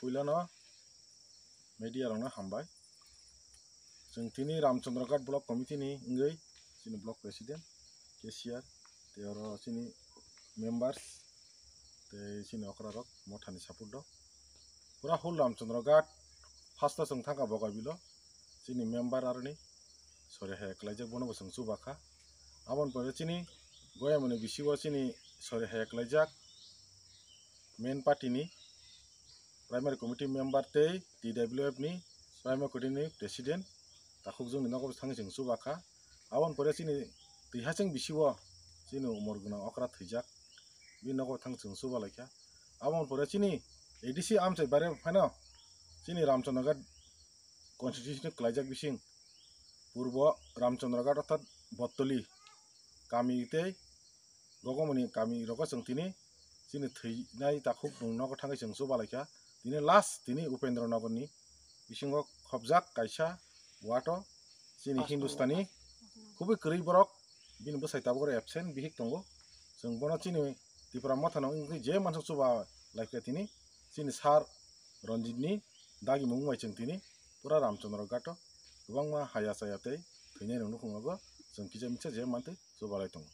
फैलानो मेडियारावनो हामबाय जोंथिनि रामचन्द्रघाट ब्लक कमिटिनि इंगै जोंनि block president केसिआर तेर जोंनि मेम्बार्स ते जोंनि अक्रारक मथानि सापर्ट दं पुरा हुल रामचन्द्रघाट फार्स्टआव जों थांगा बगाबिल' जोंनि मेम्बार आरो नै सरेहाया क्लाइजेक बनाबो जों सुबाखा आबन परे जोंनि गयामनि बिसिवा जोंनि सरेहाया क्लाइजाक मेन पार्टिनि प्राइमारि कमिटि मेम्बार तै टि डाब्लिउ एफनि प्राइमारि कमिटिनि प्रेसिडेन्ट दाखौ जों नोंनाव थाङो जों सुबाखा आवन परे जोंनि दैहाजों बिसिव जोंनि उमर गोनां अख्रा थैजाक बे नगाव थां जों सुबालायखा आवन परे जोंनि एडिसि आमसाय बारे फाइनो जोंनि रामचन्द्रघाट कन्स्टिटिउसननि क्लाइजाक बिसिं पूर्व रामचन्द्रघाट अर्थात बत्तलि गामिते गगमनि गामि रग जों दिनै जोंनि थैनाय दाखौ नोंनाव थाङो जों सुबालायखा তিনি লাস্ট তিনি উপেন্দ্ৰ নবনী বিশিঙ্গ খবজাক কাইসা ওয়াটো চিনি হিন্দুস্তানি খুবই কৰি বৰক বিন বসাইতাবগৰ এবসেন বিহিক দঙ্গ যোন বন চিনি তিপুৰা মথান যে মানুহ চুবা লাইফে তিনি চিনি ছাৰ ৰঞ্জিতনি দাগি মুং মাইছেন তিনি পুৰা ৰামচন্দ্ৰ গাটো গোবাং মা হায়া চায়াতে থৈনে নুখুঙাব যোন কিজা মিছে যে মানতে চুবালাই দঙ্গ